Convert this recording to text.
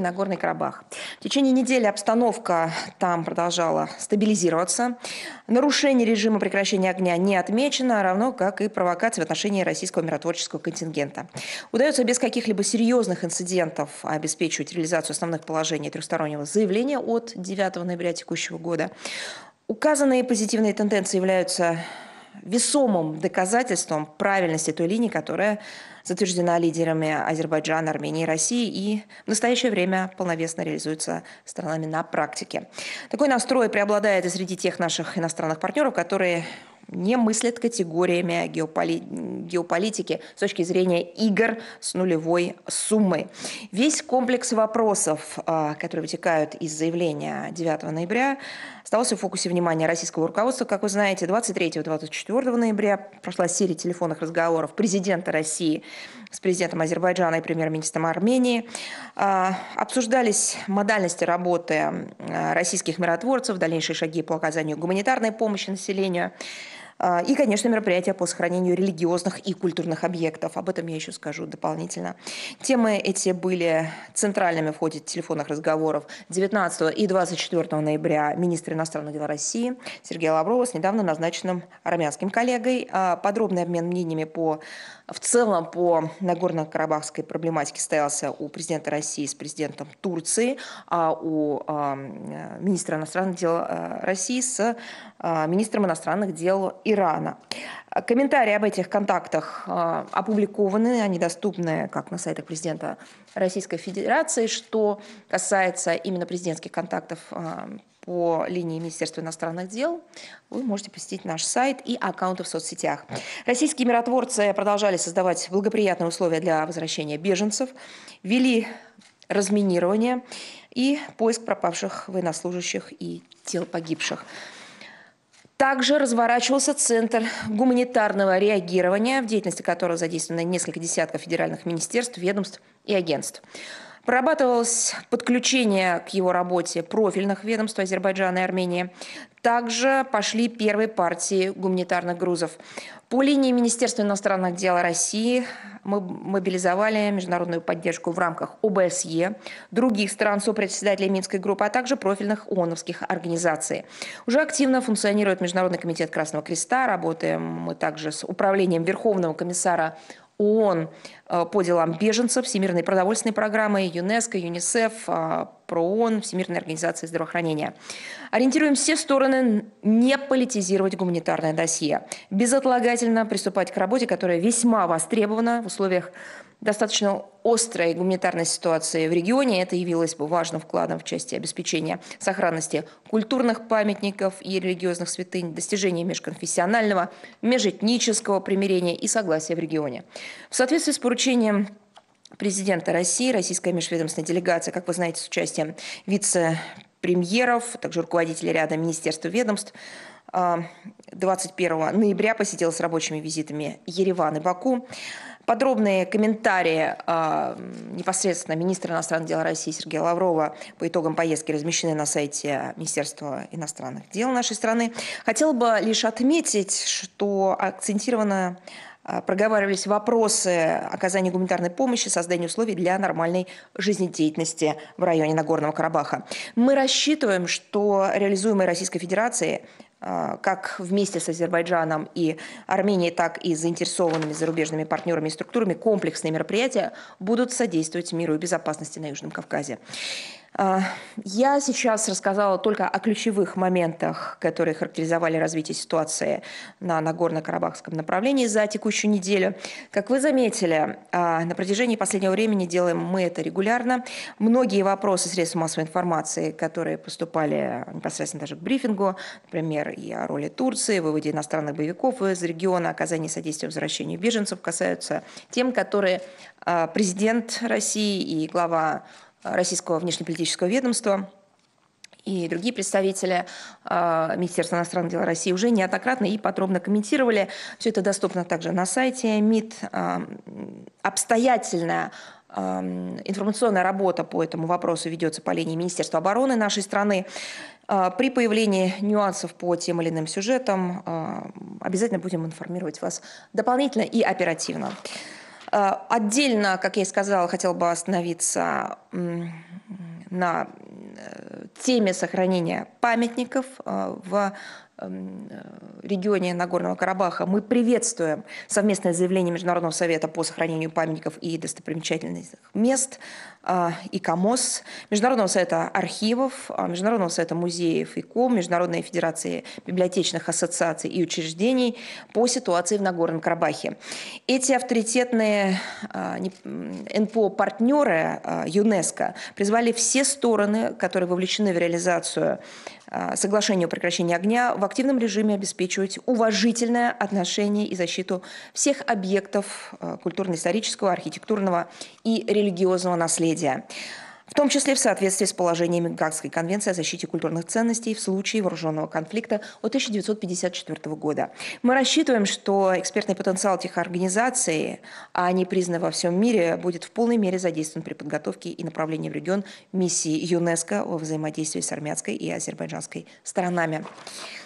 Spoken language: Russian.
На Нагорный Карабах. В течение недели обстановка там продолжала стабилизироваться. Нарушение режима прекращения огня не отмечено, равно как и провокации в отношении российского миротворческого контингента. Удается без каких-либо серьезных инцидентов обеспечивать реализацию основных положений трехстороннего заявления от 9 ноября текущего года. Указанные позитивные тенденции являются весомым доказательством правильности той линии, которая затверждена лидерами Азербайджана, Армении и России и в настоящее время полновесно реализуется странами на практике. Такой настрой преобладает и среди тех наших иностранных партнеров, которые не мыслят категориями геополи... геополитики с точки зрения игр с нулевой суммой. Весь комплекс вопросов, а, которые вытекают из заявления 9 ноября, остался в фокусе внимания российского руководства. Как вы знаете, 23-24 ноября прошла серия телефонных разговоров президента России с президентом Азербайджана и премьер-министром Армении. А, обсуждались модальности работы а, российских миротворцев, дальнейшие шаги по оказанию гуманитарной помощи населению. А, и, конечно, мероприятия по сохранению религиозных и культурных объектов. Об этом я еще скажу дополнительно. Темы эти были центральными в ходе телефонных разговоров 19 и 24 ноября министра иностранных дел России Сергея Лаврова с недавно назначенным армянским коллегой. А, подробный обмен мнениями по в целом по Нагорно-Карабахской проблематике состоялся у президента России с президентом Турции, а у а, министра иностранных дел России с министром иностранных дел Ирана. Комментарии об этих контактах а, опубликованы, они доступны как на сайтах президента Российской Федерации. Что касается именно президентских контактов а, по линии Министерства иностранных дел, вы можете посетить наш сайт и аккаунты в соцсетях. Российские миротворцы продолжали создавать благоприятные условия для возвращения беженцев, вели разминирование и поиск пропавших военнослужащих и тел погибших. Также разворачивался Центр гуманитарного реагирования, в деятельности которого задействовано несколько десятков федеральных министерств, ведомств и агентств. Прорабатывалось подключение к его работе профильных ведомств Азербайджана и Армении. Также пошли первые партии гуманитарных грузов. По линии Министерства иностранных дел России мы мобилизовали международную поддержку в рамках ОБСЕ, других стран сопредседателей Минской группы, а также профильных ООНовских организаций. Уже активно функционирует Международный комитет Красного Креста, работаем мы также с управлением Верховного комиссара ООН э, по делам беженцев, Всемирной продовольственной программы, ЮНЕСКО, ЮНИСЕФ, э, ПРООН, Всемирная организация здравоохранения. Ориентируем все стороны не политизировать гуманитарное досье. Безотлагательно приступать к работе, которая весьма востребована в условиях достаточно острой гуманитарной ситуации в регионе. Это явилось бы важным вкладом в части обеспечения сохранности культурных памятников и религиозных святынь, достижения межконфессионального, межэтнического примирения и согласия в регионе. В соответствии с поручением президента России, российская межведомственная делегация, как вы знаете, с участием вице-премьеров, также руководителей ряда министерств и ведомств, 21 а, ноября посетила с рабочими визитами Ереван и Баку. Подробные комментарии э, непосредственно министра иностранных дел России Сергея Лаврова по итогам поездки размещены на сайте Министерства иностранных дел нашей страны. Хотел бы лишь отметить, что акцентировано а, проговаривались вопросы оказания гуманитарной помощи, создания условий для нормальной жизнедеятельности в районе Нагорного Карабаха. Мы рассчитываем, что реализуемые Российской Федерацией а, как вместе с Азербайджаном и Арменией, так и с заинтересованными зарубежными партнерами и структурами комплексные мероприятия будут содействовать миру и безопасности на Южном Кавказе. А, я сейчас рассказала только о ключевых моментах, которые характеризовали развитие ситуации на Нагорно-Карабахском направлении за текущую неделю. Как вы заметили, а, на протяжении последнего времени делаем мы это регулярно. Многие вопросы средств массовой информации, которые поступали непосредственно даже к брифингу, например, и о роли Турции, выводе иностранных боевиков из региона, оказании содействия возвращению беженцев, касаются тем, которые а, президент России и глава российского внешнеполитического ведомства и другие представители а, Министерства иностранных дел России уже неоднократно и подробно комментировали. Все это доступно также на сайте МИД. А, обстоятельная а, информационная работа по этому вопросу ведется по линии Министерства обороны нашей страны. При появлении нюансов по тем или иным сюжетам обязательно будем информировать вас дополнительно и оперативно. Э, отдельно, как я и сказала, хотел бы остановиться на э, теме сохранения памятников э, в Эм, э, регионе Нагорного Карабаха. Мы приветствуем совместное заявление Международного совета по сохранению памятников и достопримечательных мест э, и КАМОС, Международного совета архивов, э, Международного совета музеев и КОМ, Международной федерации библиотечных ассоциаций и учреждений по ситуации в Нагорном Карабахе. Эти авторитетные НПО-партнеры ЮНЕСКО призвали все стороны, которые вовлечены в реализацию соглашения о прекращении огня в активном режиме обеспечивать уважительное отношение и защиту всех объектов э, культурно-исторического, архитектурного и религиозного наследия в том числе в соответствии с положениями Гаагской конвенции о защите культурных ценностей в случае вооруженного конфликта от 1954 года. Мы рассчитываем, что экспертный потенциал этих организаций, а они признаны во всем мире, будет в полной мере задействован при подготовке и направлении в регион миссии ЮНЕСКО во взаимодействии с армянской и азербайджанской сторонами.